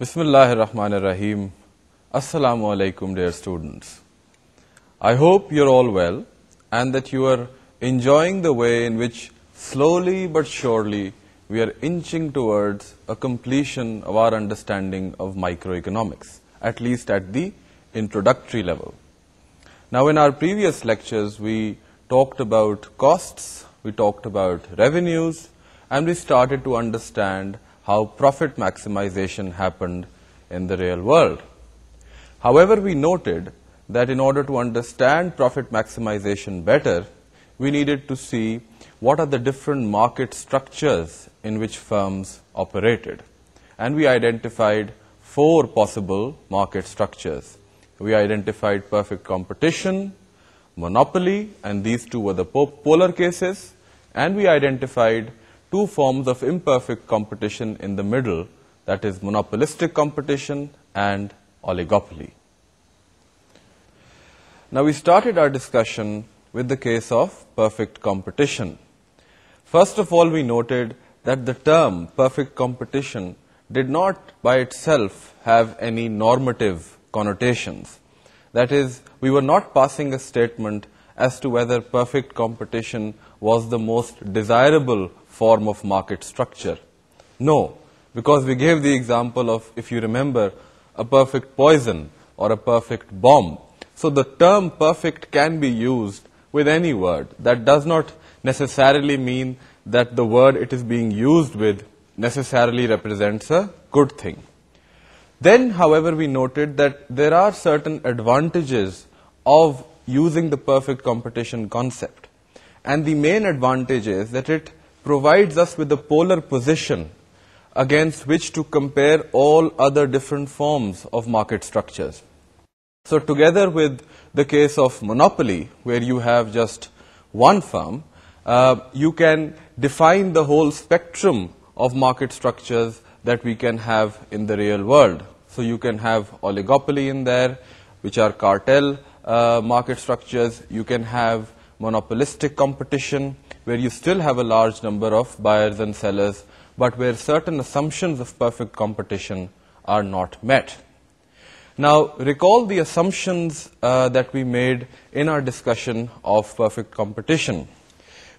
Bismillahir Rahmanir Rahim. Assalamu alaikum, dear students. I hope you're all well and that you are enjoying the way in which slowly but surely we are inching towards a completion of our understanding of microeconomics, at least at the introductory level. Now, in our previous lectures, we talked about costs, we talked about revenues, and we started to understand how profit maximization happened in the real world. However, we noted that in order to understand profit maximization better, we needed to see what are the different market structures in which firms operated. And we identified four possible market structures. We identified perfect competition, monopoly, and these two were the polar cases, and we identified two forms of imperfect competition in the middle, that is monopolistic competition and oligopoly. Now, we started our discussion with the case of perfect competition. First of all, we noted that the term perfect competition did not by itself have any normative connotations. That is, we were not passing a statement as to whether perfect competition was the most desirable form of market structure. No, because we gave the example of, if you remember, a perfect poison or a perfect bomb. So the term perfect can be used with any word. That does not necessarily mean that the word it is being used with necessarily represents a good thing. Then, however, we noted that there are certain advantages of using the perfect competition concept. And the main advantage is that it provides us with a polar position against which to compare all other different forms of market structures. So together with the case of monopoly, where you have just one firm, uh, you can define the whole spectrum of market structures that we can have in the real world. So you can have oligopoly in there, which are cartel uh, market structures. You can have monopolistic competition where you still have a large number of buyers and sellers, but where certain assumptions of perfect competition are not met. Now, recall the assumptions uh, that we made in our discussion of perfect competition.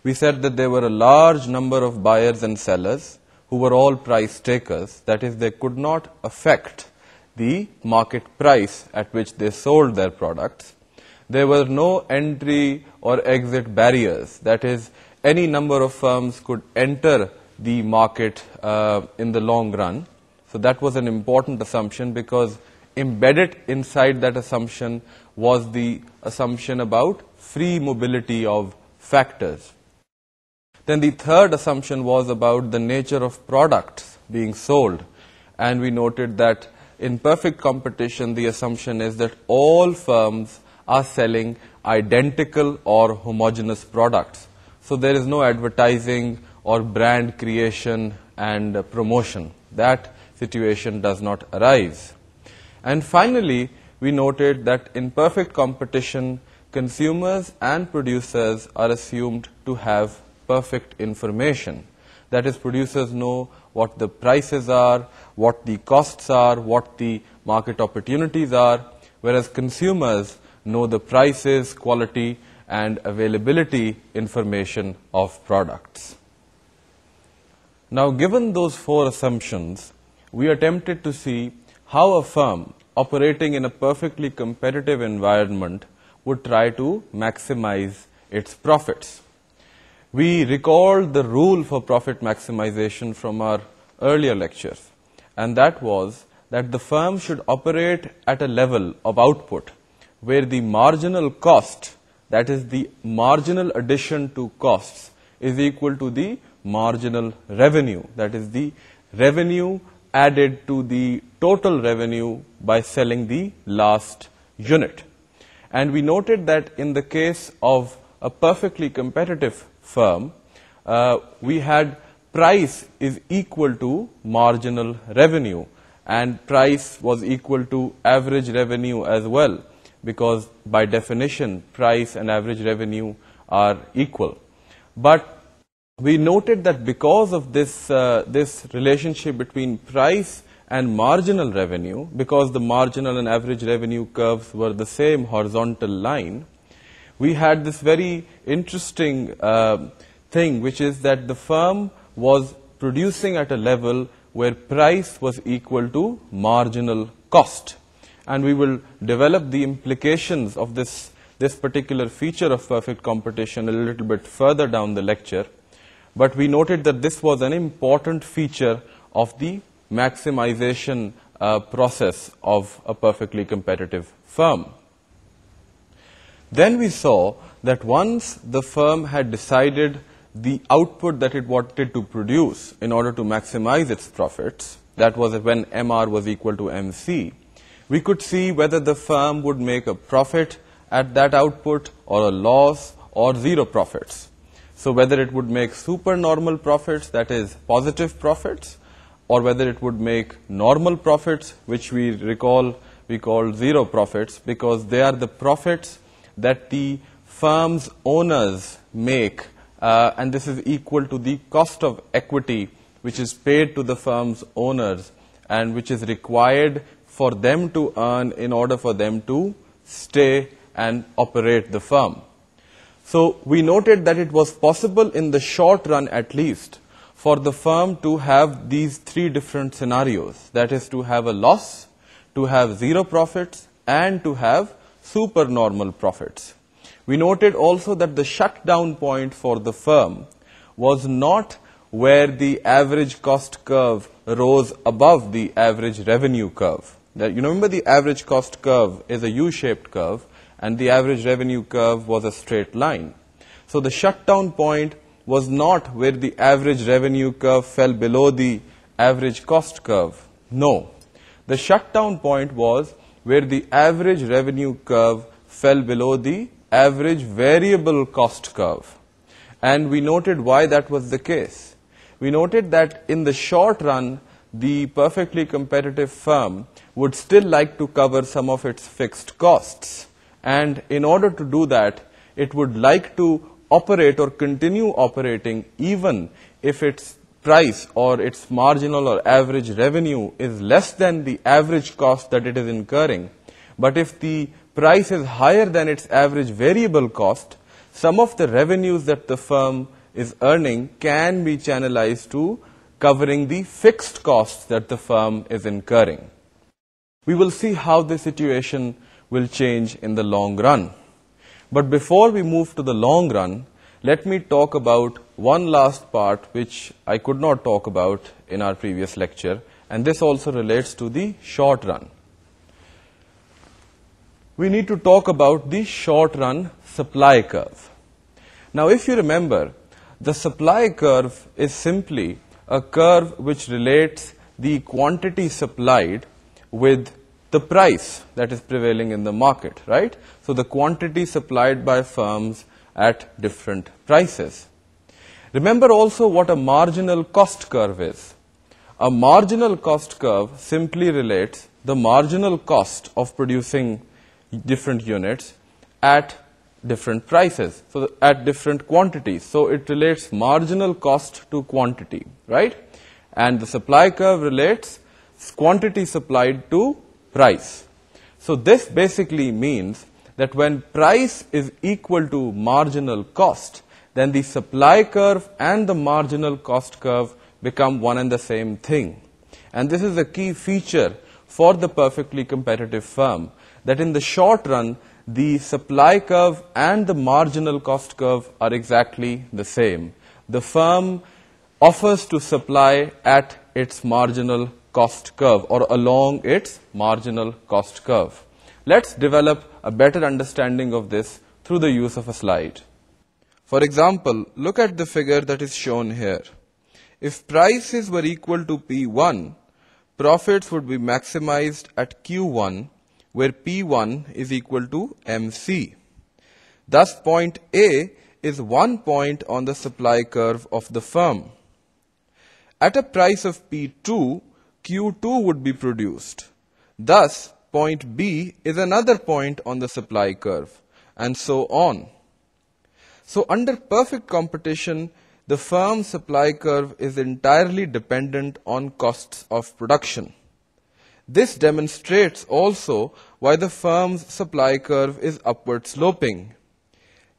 We said that there were a large number of buyers and sellers who were all price takers. That is, they could not affect the market price at which they sold their products. There were no entry or exit barriers. That is, any number of firms could enter the market uh, in the long run. So that was an important assumption because embedded inside that assumption was the assumption about free mobility of factors. Then the third assumption was about the nature of products being sold. And we noted that in perfect competition, the assumption is that all firms are selling identical or homogeneous products. So there is no advertising or brand creation and promotion. That situation does not arise. And finally, we noted that in perfect competition, consumers and producers are assumed to have perfect information. That is, producers know what the prices are, what the costs are, what the market opportunities are, whereas consumers know the prices, quality, and availability information of products. Now, given those four assumptions, we are tempted to see how a firm operating in a perfectly competitive environment would try to maximize its profits. We recalled the rule for profit maximization from our earlier lectures, and that was that the firm should operate at a level of output where the marginal cost that is the marginal addition to costs is equal to the marginal revenue that is the revenue added to the total revenue by selling the last unit. And we noted that in the case of a perfectly competitive firm, uh, we had price is equal to marginal revenue and price was equal to average revenue as well because by definition price and average revenue are equal. But we noted that because of this, uh, this relationship between price and marginal revenue, because the marginal and average revenue curves were the same horizontal line, we had this very interesting uh, thing, which is that the firm was producing at a level where price was equal to marginal cost and we will develop the implications of this, this particular feature of perfect competition a little bit further down the lecture. But we noted that this was an important feature of the maximization uh, process of a perfectly competitive firm. Then we saw that once the firm had decided the output that it wanted to produce in order to maximize its profits, that was when MR was equal to MC, we could see whether the firm would make a profit at that output or a loss or zero profits. So whether it would make supernormal profits, that is positive profits, or whether it would make normal profits, which we recall we call zero profits, because they are the profits that the firm's owners make, uh, and this is equal to the cost of equity, which is paid to the firm's owners, and which is required for them to earn in order for them to stay and operate the firm. So we noted that it was possible in the short run at least for the firm to have these three different scenarios. That is to have a loss, to have zero profits and to have supernormal profits. We noted also that the shutdown point for the firm was not where the average cost curve rose above the average revenue curve. That you remember the average cost curve is a U-shaped curve, and the average revenue curve was a straight line. So the shutdown point was not where the average revenue curve fell below the average cost curve. No. The shutdown point was where the average revenue curve fell below the average variable cost curve. And we noted why that was the case. We noted that in the short run, the perfectly competitive firm would still like to cover some of its fixed costs. And in order to do that, it would like to operate or continue operating even if its price or its marginal or average revenue is less than the average cost that it is incurring. But if the price is higher than its average variable cost, some of the revenues that the firm is earning can be channelized to covering the fixed costs that the firm is incurring. We will see how the situation will change in the long run. But before we move to the long run, let me talk about one last part which I could not talk about in our previous lecture, and this also relates to the short run. We need to talk about the short run supply curve. Now, if you remember, the supply curve is simply a curve which relates the quantity supplied with the price that is prevailing in the market, right? So the quantity supplied by firms at different prices. Remember also what a marginal cost curve is. A marginal cost curve simply relates the marginal cost of producing different units at different prices so at different quantities so it relates marginal cost to quantity right and the supply curve relates quantity supplied to price so this basically means that when price is equal to marginal cost then the supply curve and the marginal cost curve become one and the same thing and this is a key feature for the perfectly competitive firm that in the short run the supply curve and the marginal cost curve are exactly the same. The firm offers to supply at its marginal cost curve or along its marginal cost curve. Let's develop a better understanding of this through the use of a slide. For example, look at the figure that is shown here. If prices were equal to P1, profits would be maximized at Q1 where P1 is equal to MC. Thus, point A is one point on the supply curve of the firm. At a price of P2, Q2 would be produced. Thus, point B is another point on the supply curve, and so on. So, under perfect competition, the firm's supply curve is entirely dependent on costs of production. This demonstrates also why the firm's supply curve is upward sloping.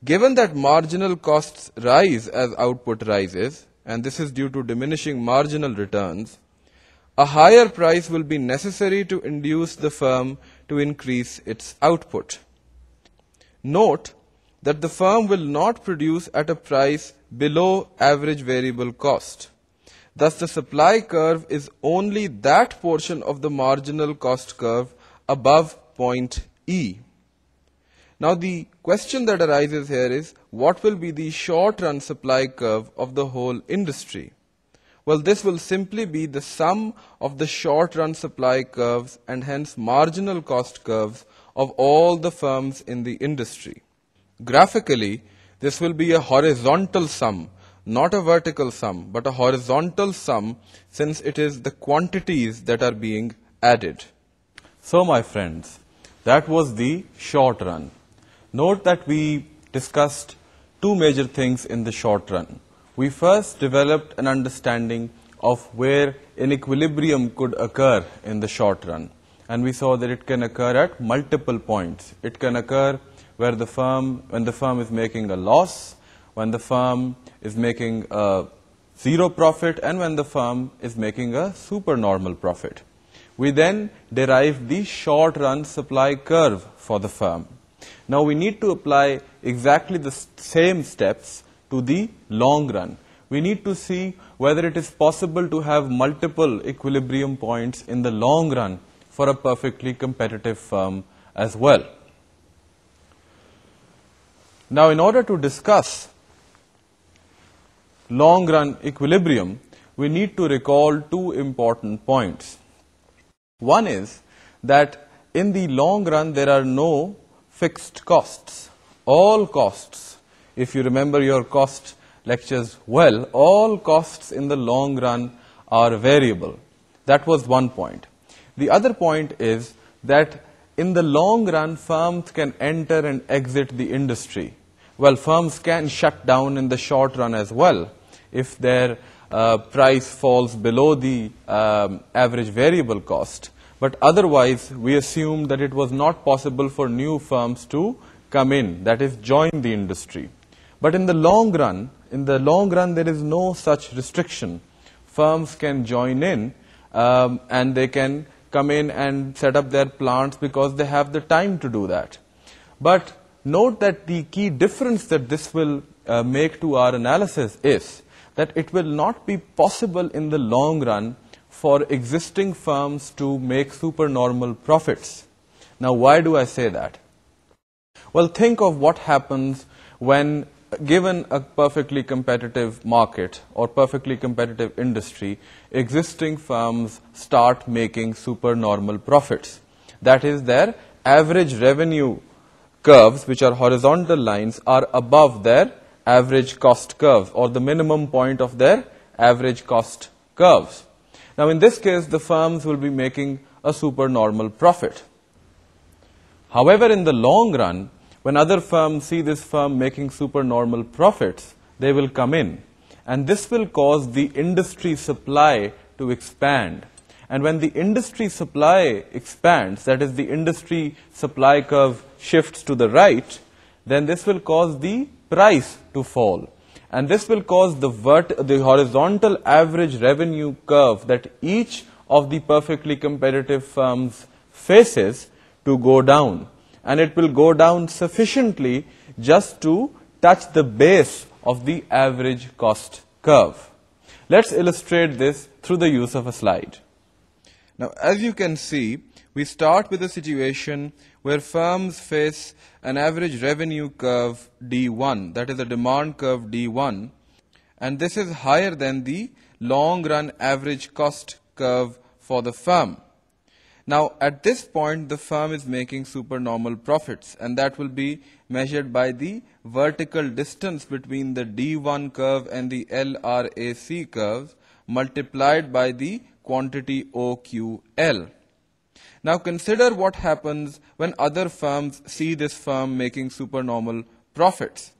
Given that marginal costs rise as output rises, and this is due to diminishing marginal returns, a higher price will be necessary to induce the firm to increase its output. Note that the firm will not produce at a price below average variable cost. Thus, the supply curve is only that portion of the marginal cost curve above point E. Now, the question that arises here is, what will be the short-run supply curve of the whole industry? Well, this will simply be the sum of the short-run supply curves and hence marginal cost curves of all the firms in the industry. Graphically, this will be a horizontal sum not a vertical sum, but a horizontal sum, since it is the quantities that are being added. So, my friends, that was the short run. Note that we discussed two major things in the short run. We first developed an understanding of where inequilibrium could occur in the short run. And we saw that it can occur at multiple points. It can occur where the firm, when the firm is making a loss, when the firm is making a zero profit and when the firm is making a supernormal profit. We then derive the short-run supply curve for the firm. Now we need to apply exactly the same steps to the long run. We need to see whether it is possible to have multiple equilibrium points in the long run for a perfectly competitive firm as well. Now in order to discuss long run equilibrium, we need to recall two important points. One is that in the long run, there are no fixed costs. All costs, if you remember your cost lectures well, all costs in the long run are variable. That was one point. The other point is that in the long run, firms can enter and exit the industry well, firms can shut down in the short run as well if their uh, price falls below the um, average variable cost. But otherwise, we assumed that it was not possible for new firms to come in, that is, join the industry. But in the long run, in the long run, there is no such restriction. Firms can join in um, and they can come in and set up their plants because they have the time to do that. But Note that the key difference that this will uh, make to our analysis is that it will not be possible in the long run for existing firms to make supernormal profits. Now, why do I say that? Well, think of what happens when uh, given a perfectly competitive market or perfectly competitive industry, existing firms start making supernormal profits. That is, their average revenue curves, which are horizontal lines, are above their average cost curve or the minimum point of their average cost curves. Now, in this case, the firms will be making a supernormal profit. However, in the long run, when other firms see this firm making supernormal profits, they will come in. And this will cause the industry supply to expand. And when the industry supply expands, that is, the industry supply curve shifts to the right, then this will cause the price to fall. And this will cause the, vert the horizontal average revenue curve that each of the perfectly competitive firms faces to go down. And it will go down sufficiently just to touch the base of the average cost curve. Let's illustrate this through the use of a slide. Now, as you can see, we start with a situation where firms face an average revenue curve D1, that is a demand curve D1, and this is higher than the long run average cost curve for the firm. Now, at this point, the firm is making supernormal profits, and that will be measured by the vertical distance between the D1 curve and the LRAC curves multiplied by the quantity OQL. Now consider what happens when other firms see this firm making supernormal profits.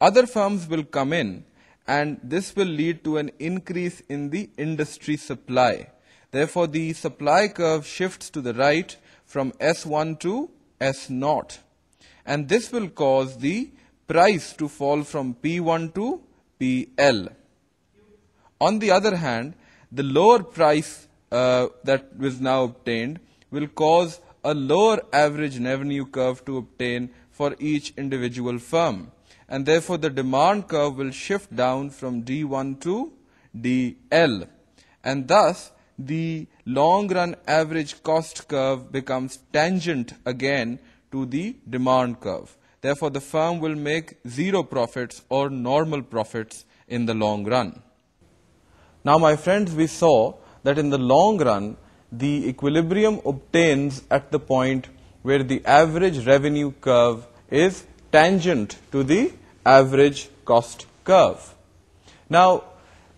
Other firms will come in and this will lead to an increase in the industry supply. Therefore, the supply curve shifts to the right from S1 to S0. And this will cause the price to fall from P1 to PL. On the other hand, the lower price uh, that was now obtained will cause a lower average revenue curve to obtain for each individual firm. And therefore, the demand curve will shift down from D1 to DL. And thus, the long run average cost curve becomes tangent again to the demand curve. Therefore, the firm will make zero profits or normal profits in the long run. Now, my friends, we saw that in the long run, the equilibrium obtains at the point where the average revenue curve is tangent to the average cost curve. Now,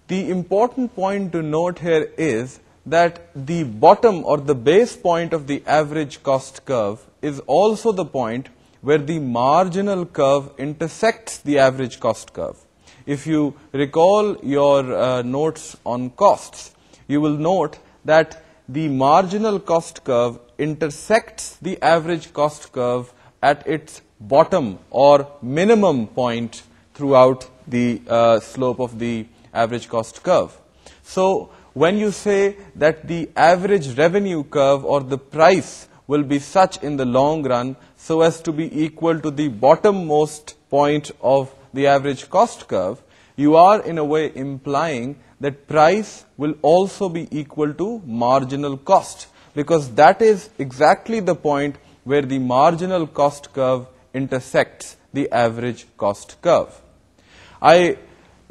the important point to note here is that the bottom or the base point of the average cost curve is also the point where the marginal curve intersects the average cost curve. If you recall your uh, notes on costs, you will note that the marginal cost curve intersects the average cost curve at its bottom or minimum point throughout the uh, slope of the average cost curve. So when you say that the average revenue curve or the price will be such in the long run so as to be equal to the bottommost point of the average cost curve, you are in a way implying that price will also be equal to marginal cost because that is exactly the point where the marginal cost curve intersects the average cost curve. I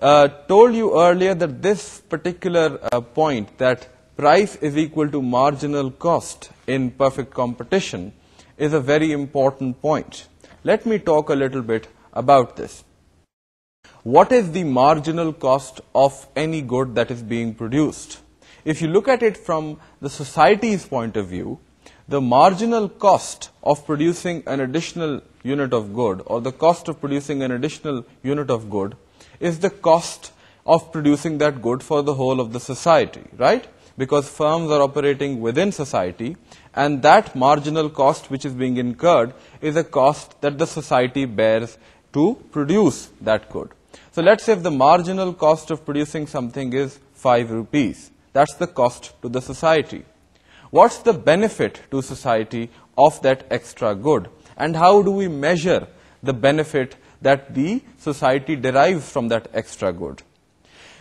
uh, told you earlier that this particular uh, point that price is equal to marginal cost in perfect competition is a very important point. Let me talk a little bit about this what is the marginal cost of any good that is being produced? If you look at it from the society's point of view, the marginal cost of producing an additional unit of good or the cost of producing an additional unit of good is the cost of producing that good for the whole of the society, right? Because firms are operating within society and that marginal cost which is being incurred is a cost that the society bears to produce that good. So let's say if the marginal cost of producing something is 5 rupees, that's the cost to the society. What's the benefit to society of that extra good? And how do we measure the benefit that the society derives from that extra good?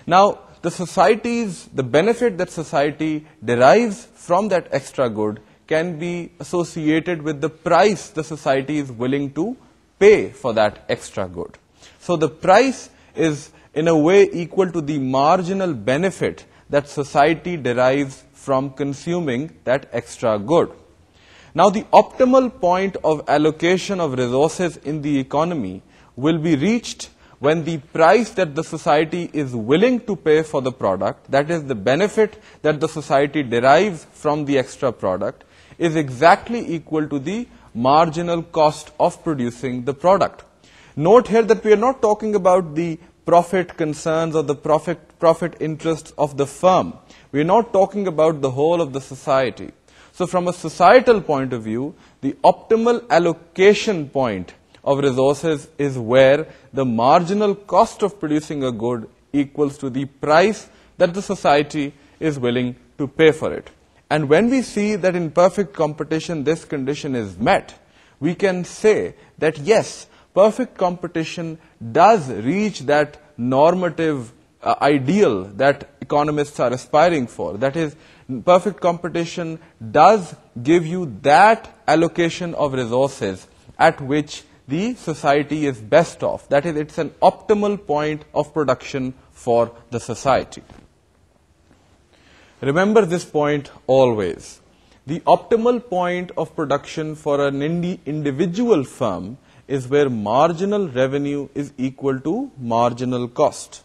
Now, the society's, the benefit that society derives from that extra good can be associated with the price the society is willing to pay for that extra good. So the price is in a way equal to the marginal benefit that society derives from consuming that extra good. Now, the optimal point of allocation of resources in the economy will be reached when the price that the society is willing to pay for the product, that is the benefit that the society derives from the extra product, is exactly equal to the marginal cost of producing the product. Note here that we are not talking about the profit concerns or the profit, profit interests of the firm. We are not talking about the whole of the society. So from a societal point of view, the optimal allocation point of resources is where the marginal cost of producing a good equals to the price that the society is willing to pay for it. And when we see that in perfect competition this condition is met, we can say that yes, perfect competition does reach that normative uh, ideal that economists are aspiring for. That is, perfect competition does give you that allocation of resources at which the society is best off. That is, it's an optimal point of production for the society. Remember this point always. The optimal point of production for an indi individual firm is where marginal revenue is equal to marginal cost.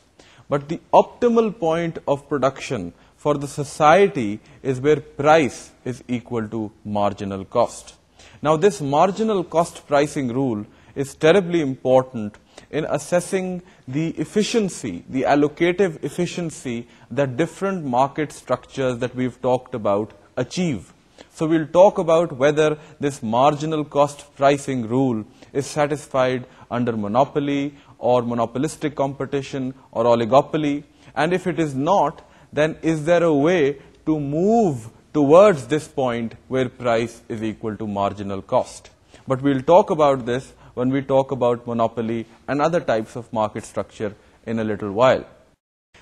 But the optimal point of production for the society is where price is equal to marginal cost. Now this marginal cost pricing rule is terribly important in assessing the efficiency, the allocative efficiency that different market structures that we've talked about achieve. So we'll talk about whether this marginal cost pricing rule is satisfied under monopoly or monopolistic competition or oligopoly. And if it is not, then is there a way to move towards this point where price is equal to marginal cost? But we'll talk about this when we talk about monopoly and other types of market structure in a little while.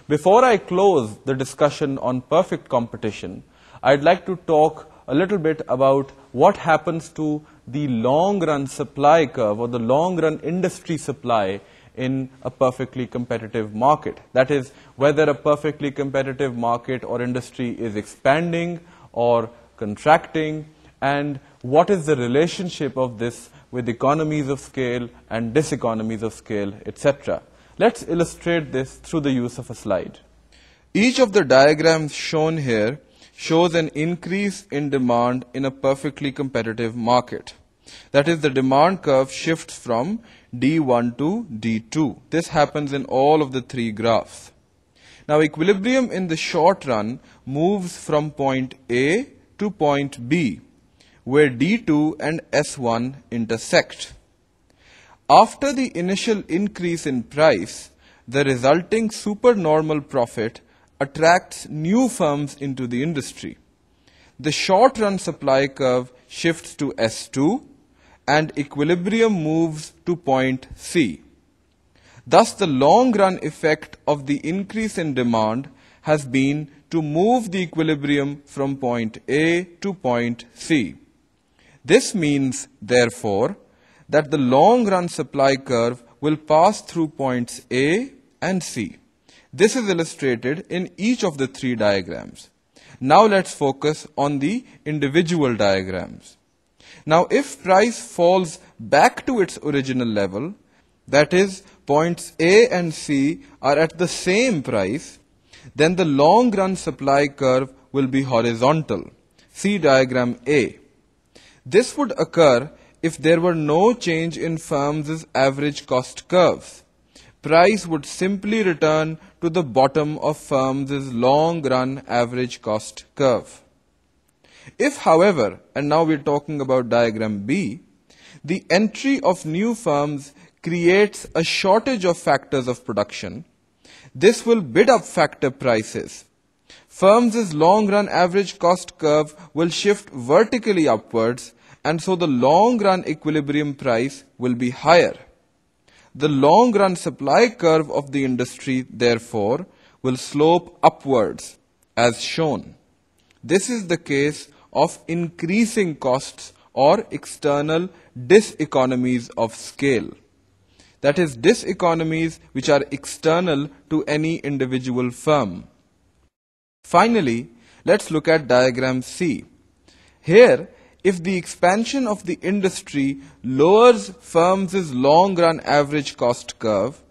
Before I close the discussion on perfect competition, I'd like to talk a little bit about what happens to the long-run supply curve or the long-run industry supply in a perfectly competitive market. That is, whether a perfectly competitive market or industry is expanding or contracting, and what is the relationship of this with economies of scale and diseconomies of scale, etc. Let's illustrate this through the use of a slide. Each of the diagrams shown here shows an increase in demand in a perfectly competitive market. That is, the demand curve shifts from D1 to D2. This happens in all of the three graphs. Now, equilibrium in the short run moves from point A to point B, where D2 and S1 intersect. After the initial increase in price, the resulting supernormal profit attracts new firms into the industry. The short run supply curve shifts to S2 and equilibrium moves to point C. Thus, the long run effect of the increase in demand has been to move the equilibrium from point A to point C. This means, therefore, that the long run supply curve will pass through points A and C. This is illustrated in each of the three diagrams. Now let's focus on the individual diagrams. Now if price falls back to its original level, that is points A and C are at the same price, then the long run supply curve will be horizontal. See diagram A. This would occur if there were no change in firms' average cost curves price would simply return to the bottom of firms' long-run average cost curve. If, however, and now we're talking about diagram B, the entry of new firms creates a shortage of factors of production, this will bid up factor prices. Firms' long-run average cost curve will shift vertically upwards, and so the long-run equilibrium price will be higher. The long run supply curve of the industry, therefore, will slope upwards as shown. This is the case of increasing costs or external diseconomies of scale. That is, diseconomies which are external to any individual firm. Finally, let's look at diagram C. Here, if the expansion of the industry lowers firms' long-run average cost curve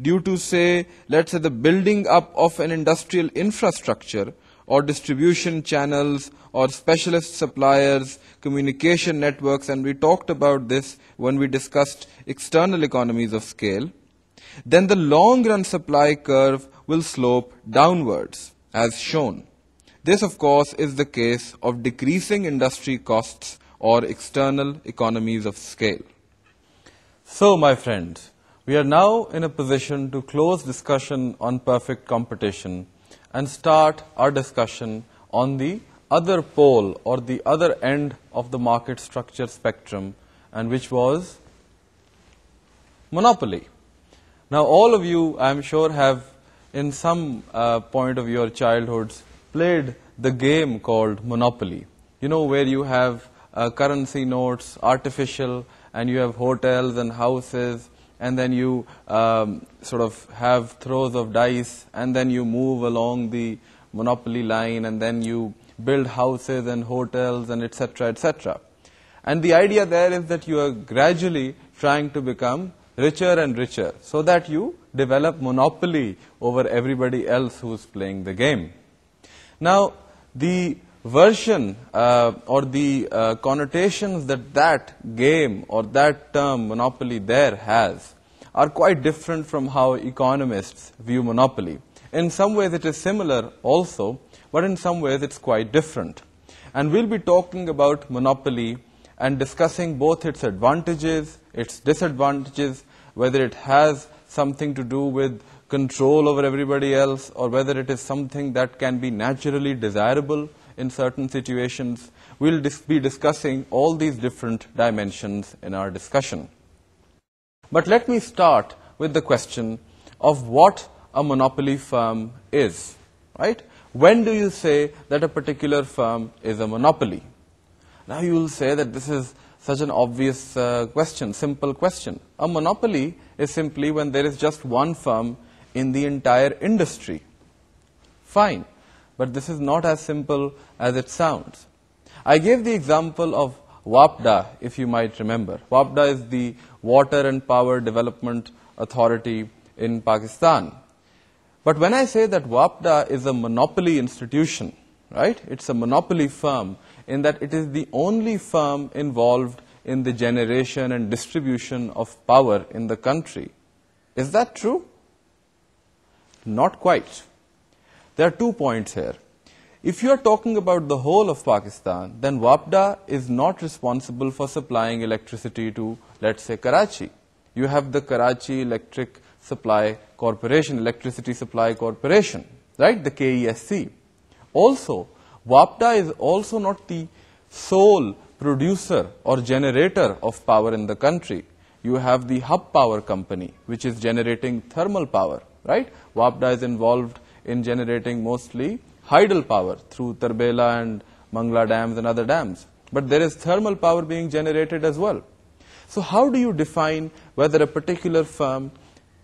due to, say, let's say the building up of an industrial infrastructure or distribution channels or specialist suppliers, communication networks, and we talked about this when we discussed external economies of scale, then the long-run supply curve will slope downwards, as shown. This, of course, is the case of decreasing industry costs or external economies of scale. So, my friends, we are now in a position to close discussion on perfect competition and start our discussion on the other pole or the other end of the market structure spectrum and which was monopoly. Now all of you I am sure have in some uh, point of your childhoods played the game called Monopoly. You know, where you have uh, currency notes, artificial, and you have hotels and houses, and then you um, sort of have throws of dice, and then you move along the monopoly line, and then you build houses and hotels and etc., etc. And the idea there is that you are gradually trying to become richer and richer so that you develop monopoly over everybody else who's playing the game. Now, the version uh, or the uh, connotations that that game or that term monopoly there has are quite different from how economists view monopoly. In some ways it is similar also, but in some ways it's quite different. And we'll be talking about monopoly and discussing both its advantages, its disadvantages, whether it has something to do with control over everybody else or whether it is something that can be naturally desirable in certain situations. We'll dis be discussing all these different dimensions in our discussion. But let me start with the question of what a monopoly firm is, right? When do you say that a particular firm is a monopoly? Now you will say that this is such an obvious uh, question, simple question. A monopoly is simply when there is just one firm in the entire industry. Fine, but this is not as simple as it sounds. I gave the example of WAPDA, if you might remember. WAPDA is the Water and Power Development Authority in Pakistan. But when I say that WAPDA is a monopoly institution, right? It's a monopoly firm in that it is the only firm involved in the generation and distribution of power in the country. Is that true? Not quite. There are two points here. If you are talking about the whole of Pakistan, then WAPDA is not responsible for supplying electricity to, let's say, Karachi. You have the Karachi Electric Supply Corporation, Electricity Supply Corporation, right, the KESC. Also, WAPDA is also not the sole producer or generator of power in the country. You have the hub power company, which is generating thermal power right? Wapda is involved in generating mostly hydel power through Tarbela and Mangla dams and other dams. But there is thermal power being generated as well. So how do you define whether a particular firm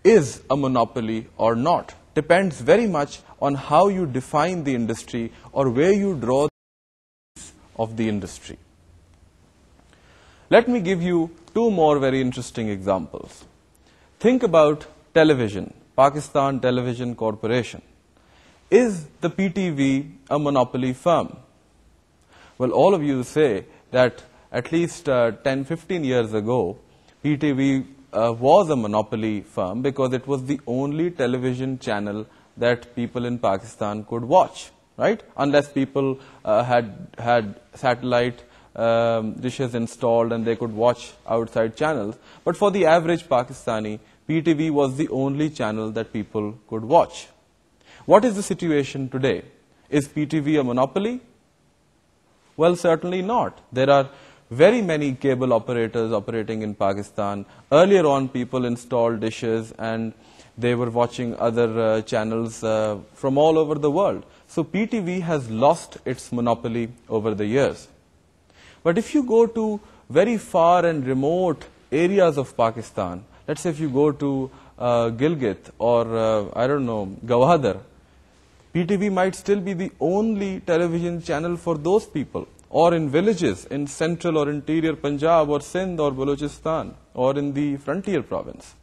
is a monopoly or not? Depends very much on how you define the industry or where you draw the of the industry. Let me give you two more very interesting examples. Think about television. Pakistan Television Corporation. Is the PTV a monopoly firm? Well, all of you say that at least uh, 10, 15 years ago, PTV uh, was a monopoly firm because it was the only television channel that people in Pakistan could watch, right? Unless people uh, had, had satellite um, dishes installed and they could watch outside channels. But for the average Pakistani, PTV was the only channel that people could watch. What is the situation today? Is PTV a monopoly? Well, certainly not. There are very many cable operators operating in Pakistan. Earlier on, people installed dishes and they were watching other uh, channels uh, from all over the world. So PTV has lost its monopoly over the years. But if you go to very far and remote areas of Pakistan, Let's say if you go to uh, Gilgit or uh, I don't know Gawadar, PTV might still be the only television channel for those people or in villages in central or interior Punjab or Sindh or Balochistan or in the frontier province.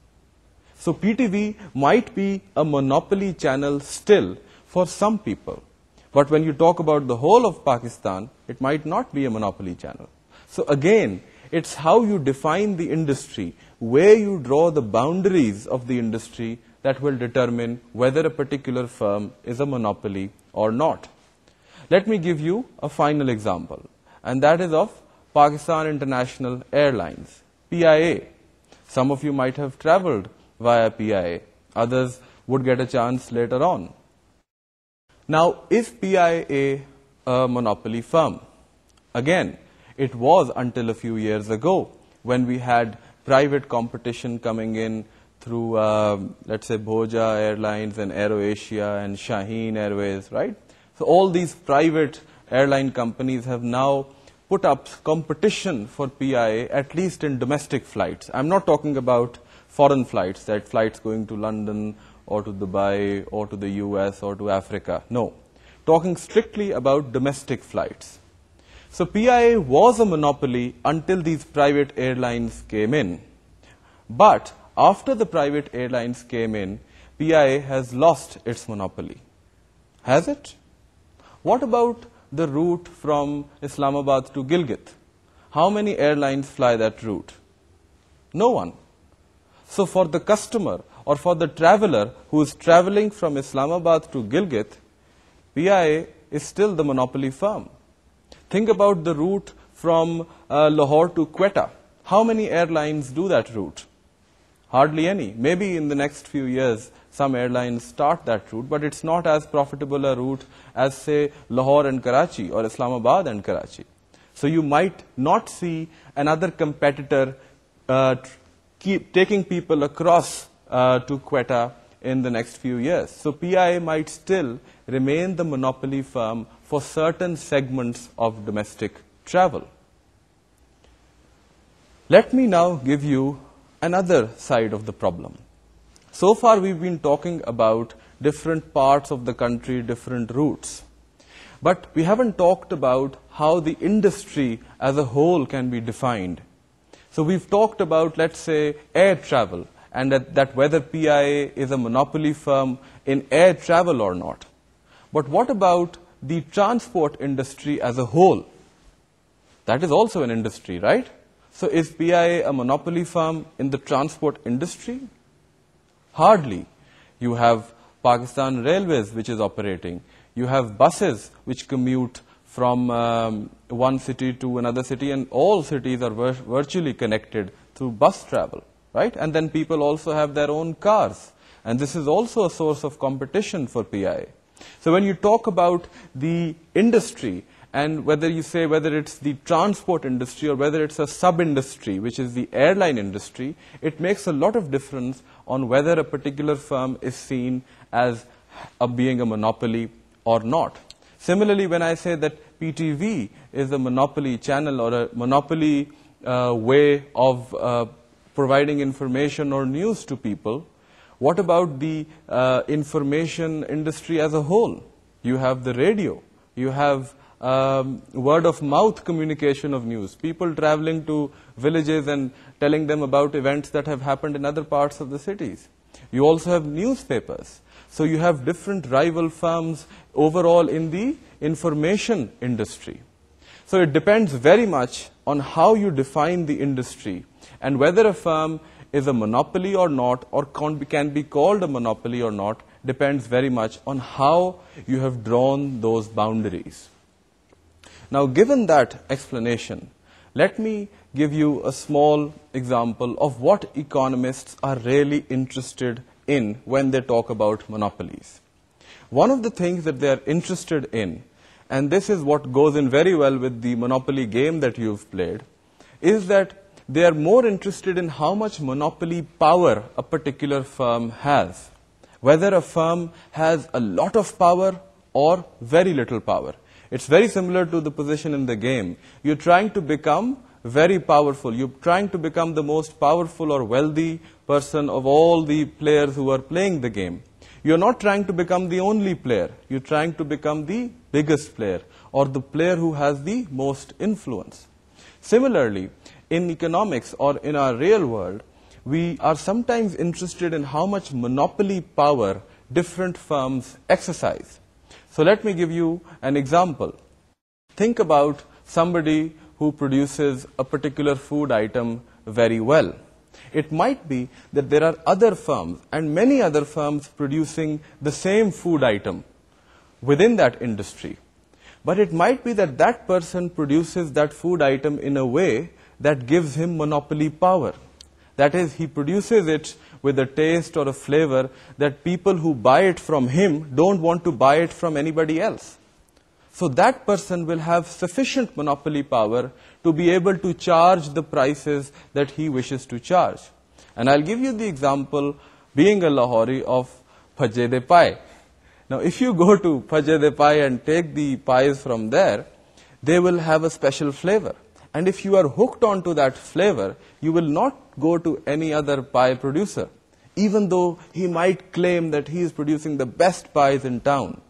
So PTV might be a monopoly channel still for some people. But when you talk about the whole of Pakistan, it might not be a monopoly channel. So again, it's how you define the industry, where you draw the boundaries of the industry that will determine whether a particular firm is a monopoly or not. Let me give you a final example, and that is of Pakistan International Airlines, PIA. Some of you might have traveled via PIA. Others would get a chance later on. Now, is PIA a monopoly firm? Again, it was until a few years ago when we had private competition coming in through, uh, let's say, Boja Airlines and Asia and Shaheen Airways, right? So all these private airline companies have now put up competition for PIA, at least in domestic flights. I'm not talking about foreign flights, that flights going to London or to Dubai or to the US or to Africa. No. Talking strictly about domestic flights. So PIA was a monopoly until these private airlines came in. But after the private airlines came in, PIA has lost its monopoly. Has it? What about the route from Islamabad to Gilgit? How many airlines fly that route? No one. So for the customer or for the traveler who is traveling from Islamabad to Gilgit, PIA is still the monopoly firm. Think about the route from uh, Lahore to Quetta. How many airlines do that route? Hardly any. Maybe in the next few years, some airlines start that route, but it's not as profitable a route as, say, Lahore and Karachi or Islamabad and Karachi. So you might not see another competitor uh, keep taking people across uh, to Quetta in the next few years. So PIA might still remain the monopoly firm for certain segments of domestic travel. Let me now give you another side of the problem. So far we've been talking about different parts of the country, different routes. But we haven't talked about how the industry as a whole can be defined. So we've talked about, let's say, air travel, and that, that whether PIA is a monopoly firm in air travel or not. But what about the transport industry as a whole. That is also an industry, right? So is PIA a monopoly firm in the transport industry? Hardly. You have Pakistan Railways, which is operating. You have buses, which commute from um, one city to another city, and all cities are vir virtually connected through bus travel, right? And then people also have their own cars. And this is also a source of competition for PIA. So when you talk about the industry, and whether you say whether it's the transport industry or whether it's a sub-industry, which is the airline industry, it makes a lot of difference on whether a particular firm is seen as a, being a monopoly or not. Similarly, when I say that PTV is a monopoly channel or a monopoly uh, way of uh, providing information or news to people, what about the uh, information industry as a whole? You have the radio. You have um, word-of-mouth communication of news. People traveling to villages and telling them about events that have happened in other parts of the cities. You also have newspapers. So you have different rival firms overall in the information industry. So it depends very much on how you define the industry and whether a firm is a monopoly or not or can be called a monopoly or not depends very much on how you have drawn those boundaries. Now, given that explanation, let me give you a small example of what economists are really interested in when they talk about monopolies. One of the things that they are interested in, and this is what goes in very well with the monopoly game that you've played, is that they are more interested in how much monopoly power a particular firm has, whether a firm has a lot of power or very little power. It's very similar to the position in the game. You're trying to become very powerful. You're trying to become the most powerful or wealthy person of all the players who are playing the game. You're not trying to become the only player. You're trying to become the biggest player or the player who has the most influence. Similarly, in economics or in our real world, we are sometimes interested in how much monopoly power different firms exercise. So let me give you an example. Think about somebody who produces a particular food item very well. It might be that there are other firms and many other firms producing the same food item within that industry. But it might be that that person produces that food item in a way that gives him monopoly power. That is, he produces it with a taste or a flavor that people who buy it from him don't want to buy it from anybody else. So that person will have sufficient monopoly power to be able to charge the prices that he wishes to charge. And I'll give you the example, being a Lahori, of De Pai. Now, if you go to De Pai and take the pies from there, they will have a special flavor. And if you are hooked onto that flavor, you will not go to any other pie producer, even though he might claim that he is producing the best pies in town.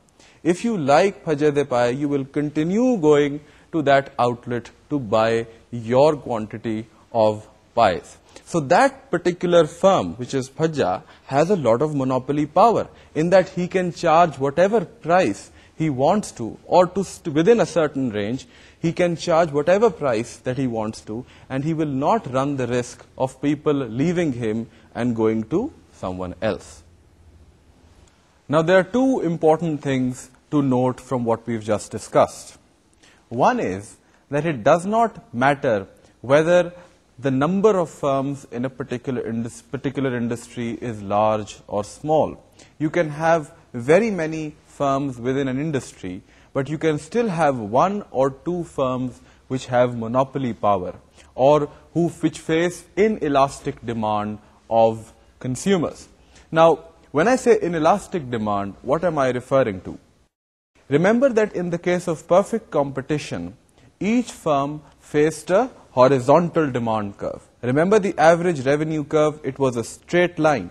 If you like Phajade pie, you will continue going to that outlet to buy your quantity of pies. So that particular firm, which is Phajja, has a lot of monopoly power in that he can charge whatever price he wants to or to within a certain range he can charge whatever price that he wants to, and he will not run the risk of people leaving him and going to someone else. Now, there are two important things to note from what we've just discussed. One is that it does not matter whether the number of firms in a particular, particular industry is large or small. You can have very many firms within an industry, but you can still have one or two firms which have monopoly power or who which face inelastic demand of consumers. Now, when I say inelastic demand, what am I referring to? Remember that in the case of perfect competition, each firm faced a horizontal demand curve. Remember the average revenue curve, it was a straight line.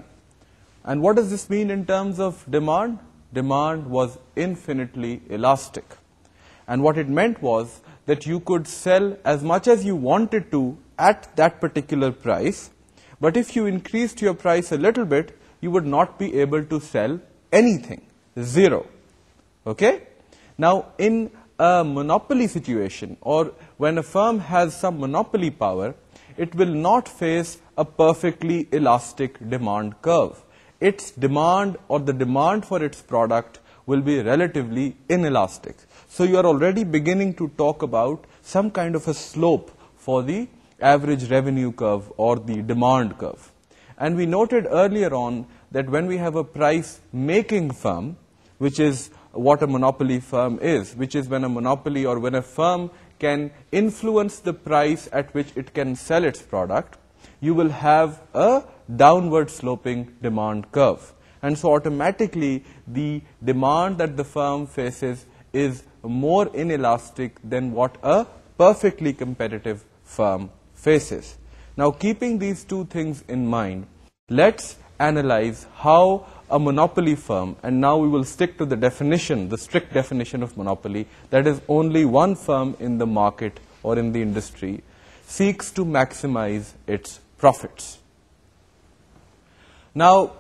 And what does this mean in terms of demand? demand was infinitely elastic. And what it meant was that you could sell as much as you wanted to at that particular price, but if you increased your price a little bit, you would not be able to sell anything, zero. Okay? Now, in a monopoly situation or when a firm has some monopoly power, it will not face a perfectly elastic demand curve its demand or the demand for its product will be relatively inelastic. So you are already beginning to talk about some kind of a slope for the average revenue curve or the demand curve. And we noted earlier on that when we have a price making firm, which is what a monopoly firm is, which is when a monopoly or when a firm can influence the price at which it can sell its product, you will have a downward sloping demand curve. And so automatically the demand that the firm faces is more inelastic than what a perfectly competitive firm faces. Now keeping these two things in mind, let's analyze how a monopoly firm, and now we will stick to the definition, the strict definition of monopoly, that is only one firm in the market or in the industry, seeks to maximize its profits. Now,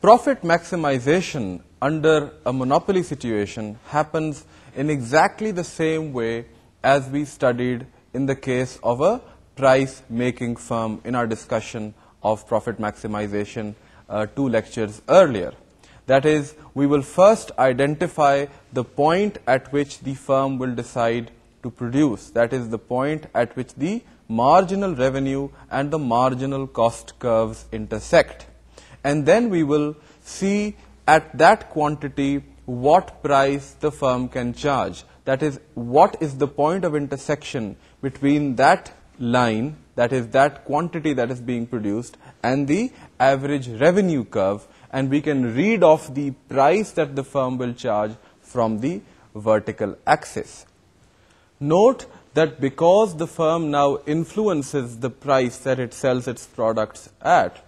profit maximization under a monopoly situation happens in exactly the same way as we studied in the case of a price making firm in our discussion of profit maximization uh, two lectures earlier. That is, we will first identify the point at which the firm will decide to produce. That is the point at which the marginal revenue and the marginal cost curves intersect and then we will see at that quantity what price the firm can charge. That is, what is the point of intersection between that line, that is that quantity that is being produced, and the average revenue curve, and we can read off the price that the firm will charge from the vertical axis. Note that because the firm now influences the price that it sells its products at,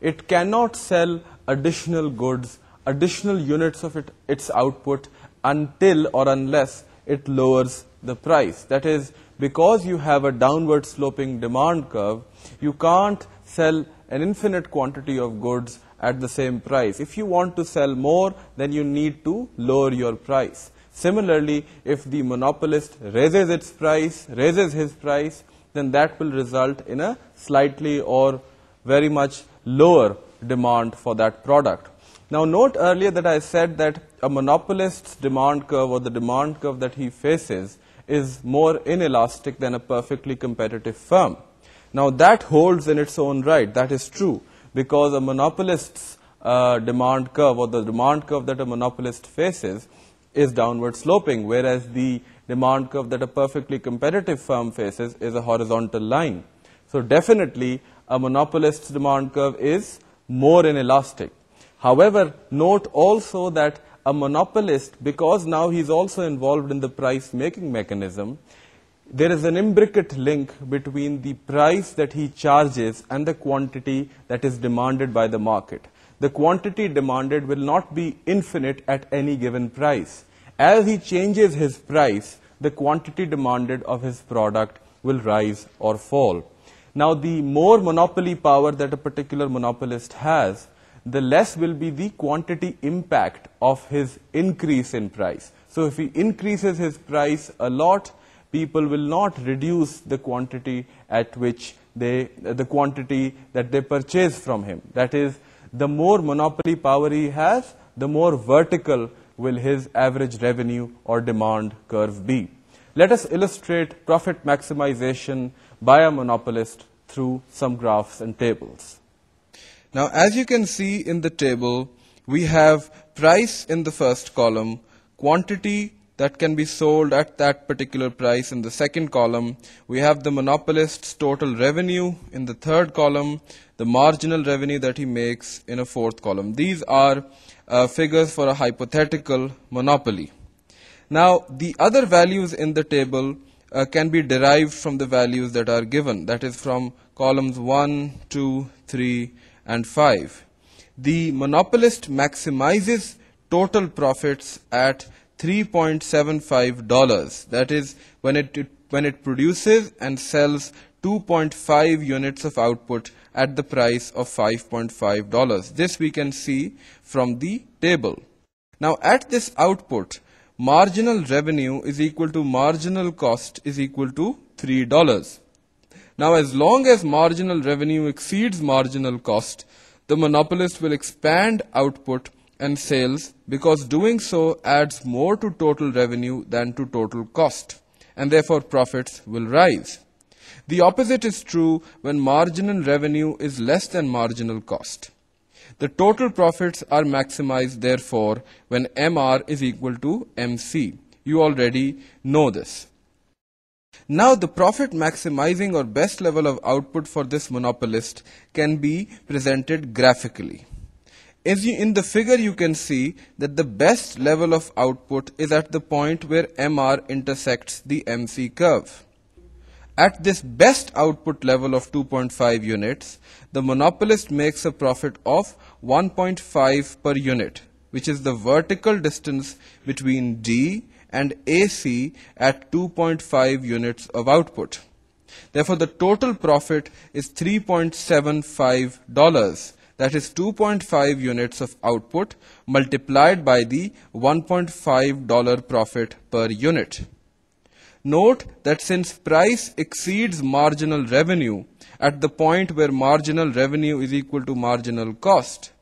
it cannot sell additional goods, additional units of it, its output until or unless it lowers the price. That is, because you have a downward sloping demand curve, you can't sell an infinite quantity of goods at the same price. If you want to sell more, then you need to lower your price. Similarly, if the monopolist raises its price, raises his price, then that will result in a slightly or very much lower demand for that product. Now note earlier that I said that a monopolist's demand curve or the demand curve that he faces is more inelastic than a perfectly competitive firm. Now that holds in its own right, that is true, because a monopolist's uh, demand curve or the demand curve that a monopolist faces is downward sloping, whereas the demand curve that a perfectly competitive firm faces is a horizontal line. So definitely a monopolist's demand curve is more inelastic. However, note also that a monopolist, because now he's also involved in the price making mechanism, there is an imbricate link between the price that he charges and the quantity that is demanded by the market. The quantity demanded will not be infinite at any given price. As he changes his price, the quantity demanded of his product will rise or fall. Now, the more monopoly power that a particular monopolist has, the less will be the quantity impact of his increase in price. So, if he increases his price a lot, people will not reduce the quantity at which they, the quantity that they purchase from him. That is, the more monopoly power he has, the more vertical will his average revenue or demand curve be. Let us illustrate profit maximization by a monopolist through some graphs and tables. Now, as you can see in the table, we have price in the first column, quantity that can be sold at that particular price in the second column. We have the monopolist's total revenue in the third column, the marginal revenue that he makes in a fourth column. These are uh, figures for a hypothetical monopoly. Now, the other values in the table uh, can be derived from the values that are given, that is from columns 1, 2, 3, and 5. The monopolist maximizes total profits at $3.75, that is when it, when it produces and sells 2.5 units of output at the price of $5.5. This we can see from the table. Now at this output, marginal revenue is equal to marginal cost is equal to $3. Now, as long as marginal revenue exceeds marginal cost, the monopolist will expand output and sales because doing so adds more to total revenue than to total cost, and therefore profits will rise. The opposite is true when marginal revenue is less than marginal cost. The total profits are maximized therefore when MR is equal to MC. You already know this. Now the profit maximizing or best level of output for this monopolist can be presented graphically. As you, in the figure you can see that the best level of output is at the point where MR intersects the MC curve. At this best output level of 2.5 units, the monopolist makes a profit of 1.5 per unit, which is the vertical distance between D and AC at 2.5 units of output. Therefore, the total profit is $3.75, that is 2.5 units of output multiplied by the $1.5 profit per unit. Note that since price exceeds marginal revenue at the point where marginal revenue is equal to marginal cost,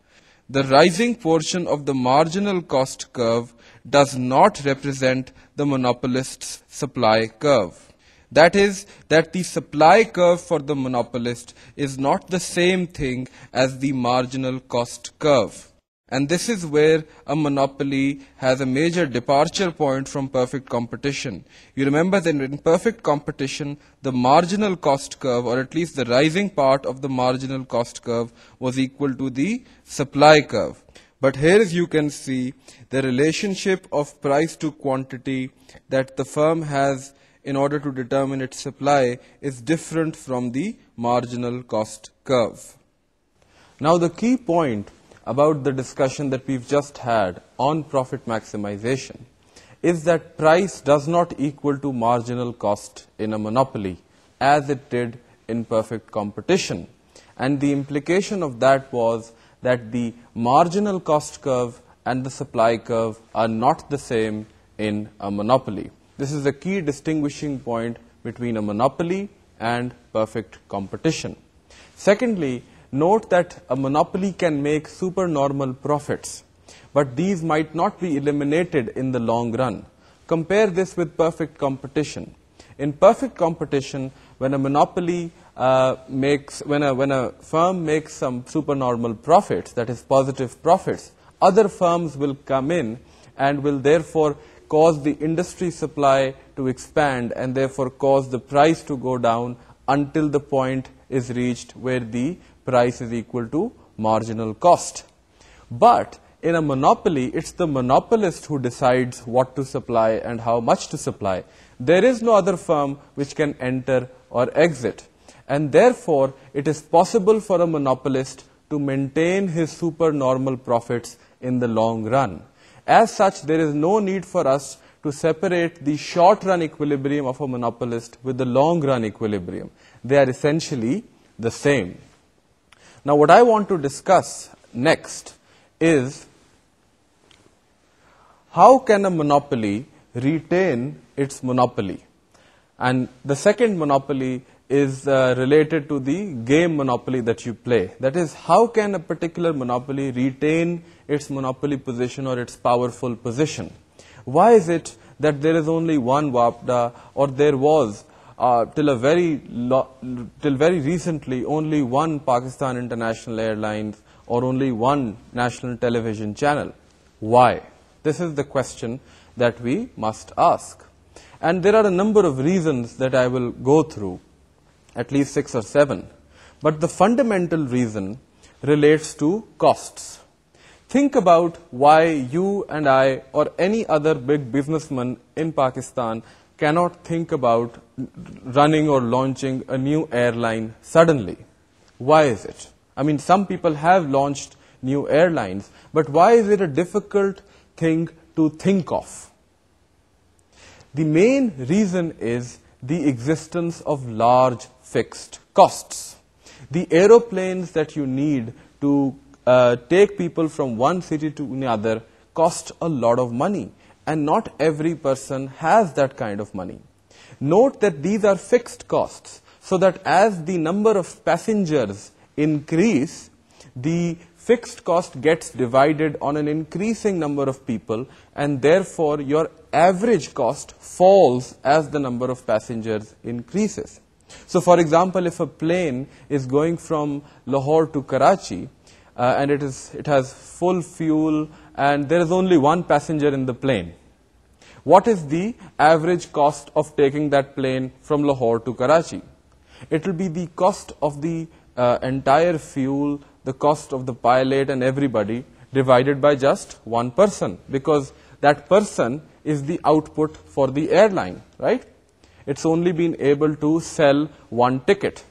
the rising portion of the marginal cost curve does not represent the monopolist's supply curve. That is, that the supply curve for the monopolist is not the same thing as the marginal cost curve. And this is where a monopoly has a major departure point from perfect competition. You remember that in perfect competition, the marginal cost curve, or at least the rising part of the marginal cost curve, was equal to the supply curve. But here as you can see, the relationship of price to quantity that the firm has in order to determine its supply is different from the marginal cost curve. Now the key point about the discussion that we've just had on profit maximization is that price does not equal to marginal cost in a monopoly as it did in perfect competition. And the implication of that was that the marginal cost curve and the supply curve are not the same in a monopoly. This is a key distinguishing point between a monopoly and perfect competition. Secondly, Note that a monopoly can make supernormal profits, but these might not be eliminated in the long run. Compare this with perfect competition. In perfect competition, when a monopoly uh, makes, when a, when a firm makes some supernormal profits, that is positive profits, other firms will come in and will therefore cause the industry supply to expand and therefore cause the price to go down until the point is reached where the price is equal to marginal cost. But in a monopoly, it's the monopolist who decides what to supply and how much to supply. There is no other firm which can enter or exit. And therefore, it is possible for a monopolist to maintain his supernormal profits in the long run. As such, there is no need for us to separate the short-run equilibrium of a monopolist with the long-run equilibrium. They are essentially the same. Now, what I want to discuss next is how can a monopoly retain its monopoly? And the second monopoly is uh, related to the game monopoly that you play. That is, how can a particular monopoly retain its monopoly position or its powerful position? Why is it that there is only one WAPDA or there was uh, till a very till very recently, only one Pakistan International Airlines or only one national television channel. Why? This is the question that we must ask. And there are a number of reasons that I will go through, at least six or seven. But the fundamental reason relates to costs. Think about why you and I or any other big businessman in Pakistan cannot think about running or launching a new airline suddenly. Why is it? I mean, some people have launched new airlines, but why is it a difficult thing to think of? The main reason is the existence of large fixed costs. The aeroplanes that you need to uh, take people from one city to another cost a lot of money and not every person has that kind of money. Note that these are fixed costs, so that as the number of passengers increase, the fixed cost gets divided on an increasing number of people, and therefore your average cost falls as the number of passengers increases. So, for example, if a plane is going from Lahore to Karachi, uh, and it, is, it has full fuel and there is only one passenger in the plane what is the average cost of taking that plane from Lahore to Karachi? It will be the cost of the uh, entire fuel, the cost of the pilot and everybody divided by just one person because that person is the output for the airline, right? It's only been able to sell one ticket.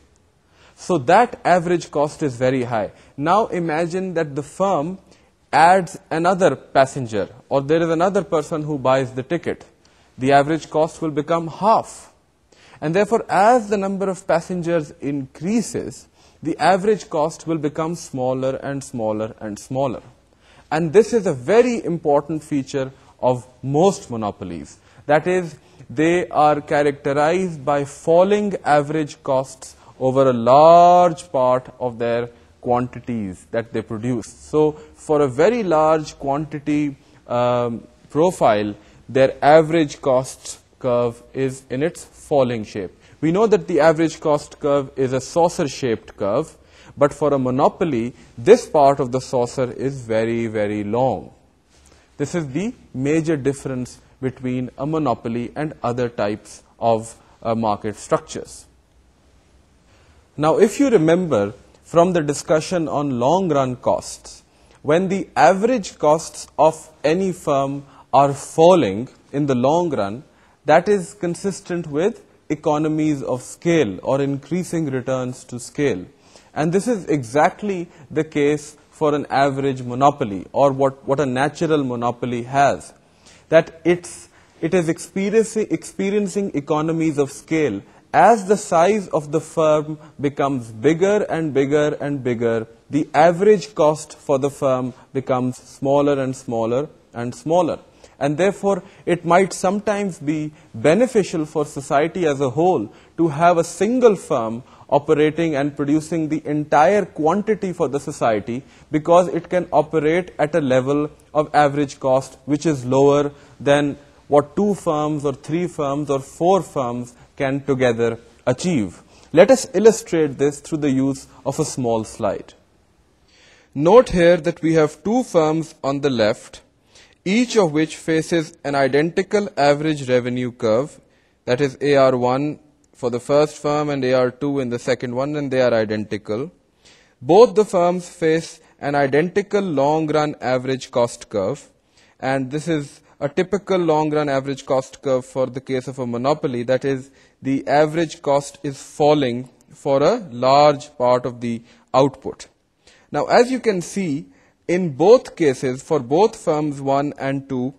So that average cost is very high. Now imagine that the firm adds another passenger or there is another person who buys the ticket, the average cost will become half. And therefore, as the number of passengers increases, the average cost will become smaller and smaller and smaller. And this is a very important feature of most monopolies. That is, they are characterized by falling average costs over a large part of their quantities that they produce. So for a very large quantity um, profile, their average cost curve is in its falling shape. We know that the average cost curve is a saucer-shaped curve, but for a monopoly, this part of the saucer is very, very long. This is the major difference between a monopoly and other types of uh, market structures. Now, if you remember, from the discussion on long run costs. When the average costs of any firm are falling in the long run, that is consistent with economies of scale or increasing returns to scale. And this is exactly the case for an average monopoly or what, what a natural monopoly has. That it's, it is experiencing, experiencing economies of scale as the size of the firm becomes bigger and bigger and bigger, the average cost for the firm becomes smaller and smaller and smaller. And therefore, it might sometimes be beneficial for society as a whole to have a single firm operating and producing the entire quantity for the society because it can operate at a level of average cost which is lower than what two firms or three firms or four firms can together achieve. Let us illustrate this through the use of a small slide. Note here that we have two firms on the left, each of which faces an identical average revenue curve, that is AR1 for the first firm and AR2 in the second one, and they are identical. Both the firms face an identical long run average cost curve, and this is a typical long run average cost curve for the case of a monopoly, that is, the average cost is falling for a large part of the output. Now, as you can see, in both cases, for both firms 1 and 2,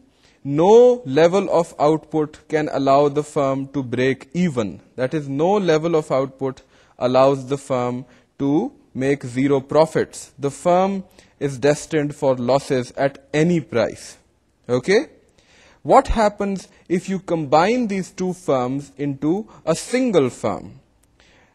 no level of output can allow the firm to break even. That is, no level of output allows the firm to make zero profits. The firm is destined for losses at any price. Okay? what happens if you combine these two firms into a single firm.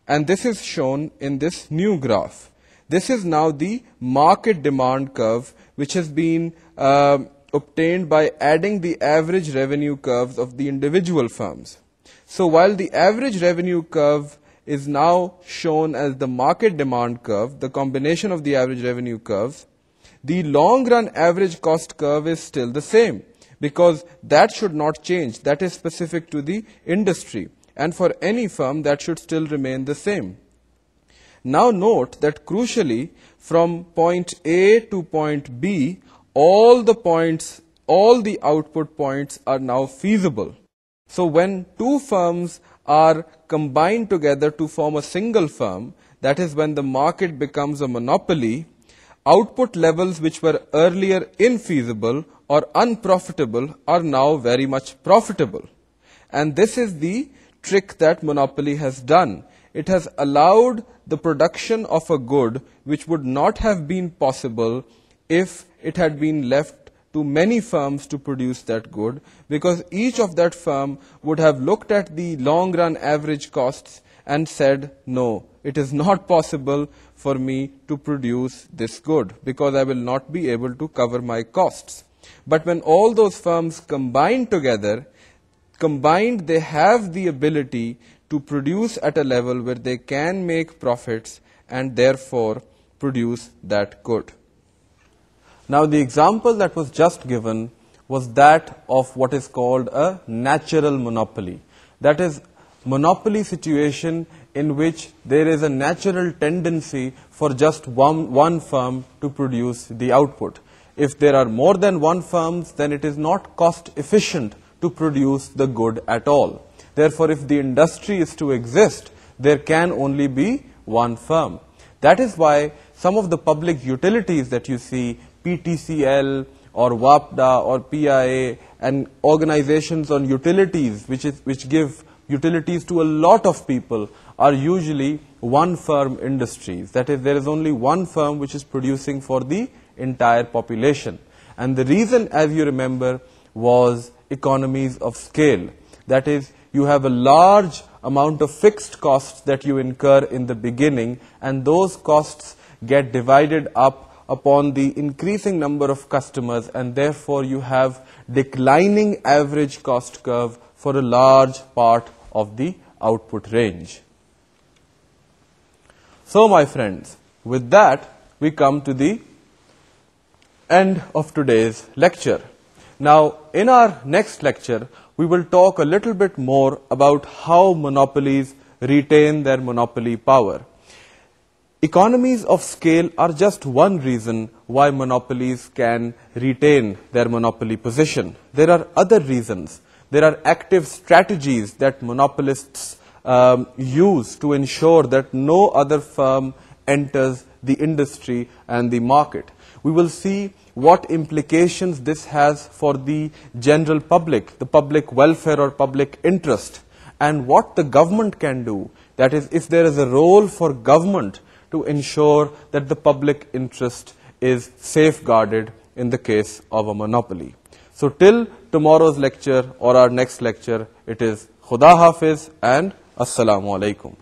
And this is shown in this new graph. This is now the market demand curve which has been uh, obtained by adding the average revenue curves of the individual firms. So while the average revenue curve is now shown as the market demand curve, the combination of the average revenue curves, the long run average cost curve is still the same because that should not change. That is specific to the industry. And for any firm, that should still remain the same. Now note that crucially, from point A to point B, all the points, all the output points are now feasible. So when two firms are combined together to form a single firm, that is when the market becomes a monopoly, output levels which were earlier infeasible or unprofitable are now very much profitable. And this is the trick that monopoly has done. It has allowed the production of a good which would not have been possible if it had been left to many firms to produce that good because each of that firm would have looked at the long run average costs and said, no, it is not possible for me to produce this good because I will not be able to cover my costs. But when all those firms combine together, combined they have the ability to produce at a level where they can make profits and therefore produce that good. Now the example that was just given was that of what is called a natural monopoly. That is, monopoly situation in which there is a natural tendency for just one, one firm to produce the output. If there are more than one firms, then it is not cost efficient to produce the good at all. Therefore, if the industry is to exist, there can only be one firm. That is why some of the public utilities that you see, PTCL or WAPDA or PIA and organizations on utilities which, is, which give utilities to a lot of people are usually one firm industries. That is, there is only one firm which is producing for the entire population. And the reason, as you remember, was economies of scale. That is, you have a large amount of fixed costs that you incur in the beginning, and those costs get divided up upon the increasing number of customers, and therefore you have declining average cost curve for a large part of the output range. So, my friends, with that we come to the end of today's lecture. Now, in our next lecture, we will talk a little bit more about how monopolies retain their monopoly power. Economies of scale are just one reason why monopolies can retain their monopoly position. There are other reasons. There are active strategies that monopolists um, use to ensure that no other firm enters the industry and the market. We will see what implications this has for the general public, the public welfare or public interest, and what the government can do. That is, if there is a role for government to ensure that the public interest is safeguarded in the case of a monopoly. So till tomorrow's lecture or our next lecture, it is Khuda Hafiz and असलकम